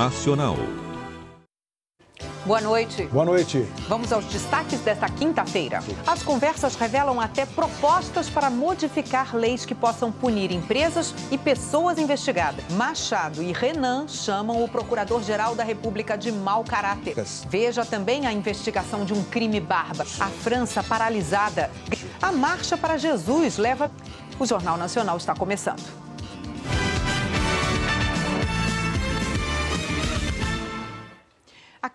Nacional. Boa noite. Boa noite. Vamos aos destaques desta quinta-feira. As conversas revelam até propostas para modificar leis que possam punir empresas e pessoas investigadas. Machado e Renan chamam o Procurador-Geral da República de mau caráter. Veja também a investigação de um crime bárbaro. A França paralisada. A marcha para Jesus leva. O Jornal Nacional está começando.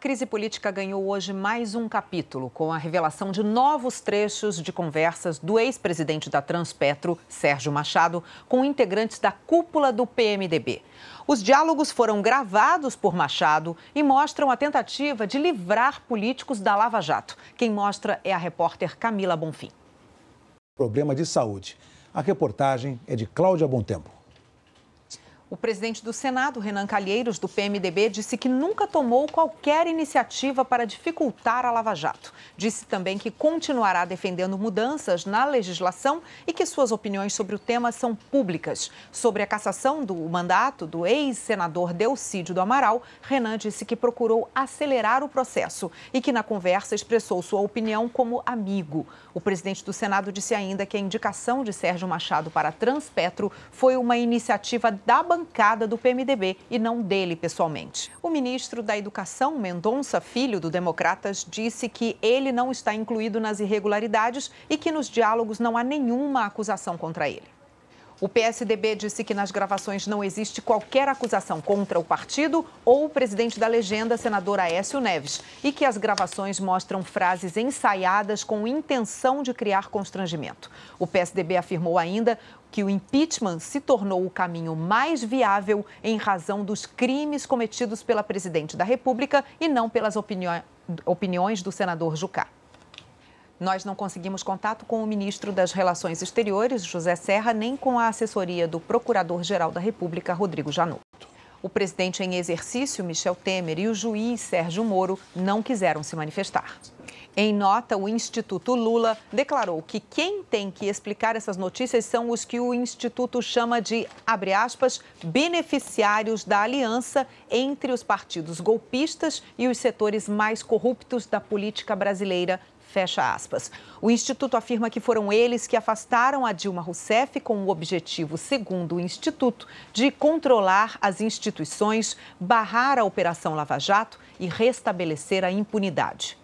crise política ganhou hoje mais um capítulo, com a revelação de novos trechos de conversas do ex-presidente da Transpetro, Sérgio Machado, com integrantes da cúpula do PMDB. Os diálogos foram gravados por Machado e mostram a tentativa de livrar políticos da Lava Jato. Quem mostra é a repórter Camila Bonfim. Problema de saúde. A reportagem é de Cláudia Bom Tempo. O presidente do Senado, Renan Calheiros, do PMDB, disse que nunca tomou qualquer iniciativa para dificultar a Lava Jato. Disse também que continuará defendendo mudanças na legislação e que suas opiniões sobre o tema são públicas. Sobre a cassação do mandato do ex-senador Delcídio do Amaral, Renan disse que procurou acelerar o processo e que na conversa expressou sua opinião como amigo. O presidente do Senado disse ainda que a indicação de Sérgio Machado para Transpetro foi uma iniciativa da bancada do PMDB e não dele pessoalmente. O ministro da Educação, Mendonça Filho, do Democratas, disse que ele não está incluído nas irregularidades e que nos diálogos não há nenhuma acusação contra ele. O PSDB disse que nas gravações não existe qualquer acusação contra o partido ou o presidente da legenda, senador Aécio Neves, e que as gravações mostram frases ensaiadas com intenção de criar constrangimento. O PSDB afirmou ainda que o impeachment se tornou o caminho mais viável em razão dos crimes cometidos pela presidente da República e não pelas opiniões do senador Jucá. Nós não conseguimos contato com o ministro das Relações Exteriores, José Serra, nem com a assessoria do Procurador-Geral da República, Rodrigo Janot. O presidente em exercício, Michel Temer, e o juiz Sérgio Moro não quiseram se manifestar. Em nota, o Instituto Lula declarou que quem tem que explicar essas notícias são os que o Instituto chama de, abre aspas, beneficiários da aliança entre os partidos golpistas e os setores mais corruptos da política brasileira, Fecha aspas. O Instituto afirma que foram eles que afastaram a Dilma Rousseff com o objetivo, segundo o Instituto, de controlar as instituições, barrar a Operação Lava Jato e restabelecer a impunidade.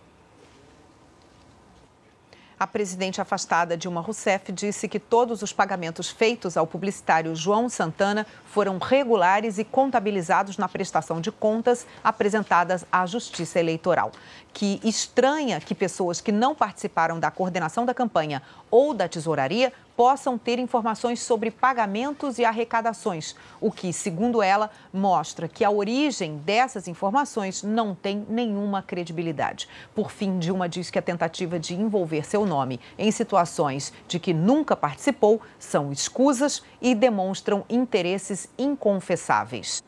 A presidente afastada Dilma Rousseff disse que todos os pagamentos feitos ao publicitário João Santana foram regulares e contabilizados na prestação de contas apresentadas à Justiça Eleitoral. Que estranha que pessoas que não participaram da coordenação da campanha ou da tesouraria possam ter informações sobre pagamentos e arrecadações, o que, segundo ela, mostra que a origem dessas informações não tem nenhuma credibilidade. Por fim, Dilma diz que a tentativa de envolver seu nome em situações de que nunca participou são escusas e demonstram interesses inconfessáveis.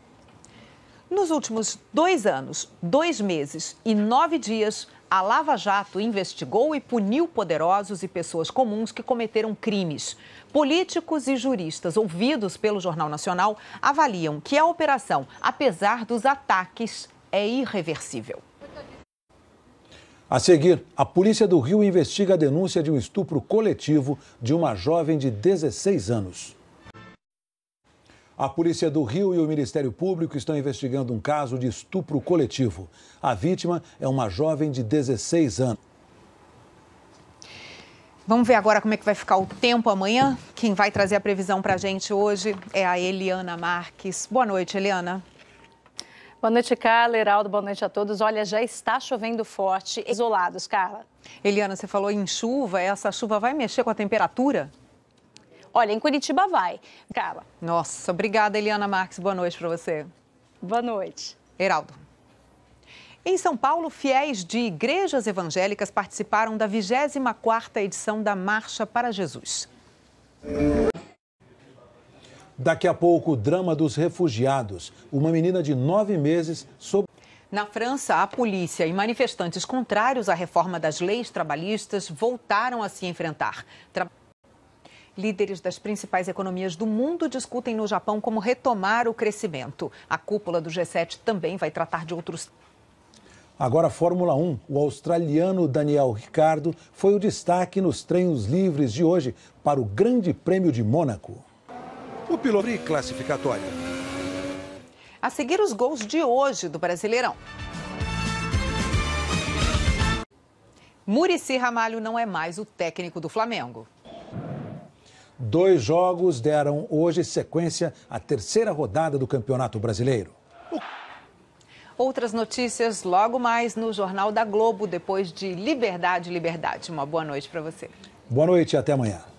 Nos últimos dois anos, dois meses e nove dias, a Lava Jato investigou e puniu poderosos e pessoas comuns que cometeram crimes. Políticos e juristas ouvidos pelo Jornal Nacional avaliam que a operação, apesar dos ataques, é irreversível. A seguir, a Polícia do Rio investiga a denúncia de um estupro coletivo de uma jovem de 16 anos. A Polícia do Rio e o Ministério Público estão investigando um caso de estupro coletivo. A vítima é uma jovem de 16 anos. Vamos ver agora como é que vai ficar o tempo amanhã. Quem vai trazer a previsão para a gente hoje é a Eliana Marques. Boa noite, Eliana. Boa noite, Carla, Heraldo, boa noite a todos. Olha, já está chovendo forte, isolados, Carla. Eliana, você falou em chuva, essa chuva vai mexer com a temperatura? Olha, em Curitiba vai. Carla. Nossa, obrigada, Eliana Marques. Boa noite para você. Boa noite. Heraldo. Em São Paulo, fiéis de igrejas evangélicas participaram da 24ª edição da Marcha para Jesus. Daqui a pouco, o drama dos refugiados. Uma menina de nove meses sob... Na França, a polícia e manifestantes contrários à reforma das leis trabalhistas voltaram a se enfrentar. Tra... Líderes das principais economias do mundo discutem no Japão como retomar o crescimento. A cúpula do G7 também vai tratar de outros. Agora, Fórmula 1. O australiano Daniel Ricardo foi o destaque nos treinos livres de hoje para o Grande Prêmio de Mônaco. O piloto classificatório. A seguir, os gols de hoje do Brasileirão. Murici Ramalho não é mais o técnico do Flamengo. Dois jogos deram hoje sequência à terceira rodada do Campeonato Brasileiro. Outras notícias logo mais no Jornal da Globo, depois de Liberdade, Liberdade. Uma boa noite para você. Boa noite e até amanhã.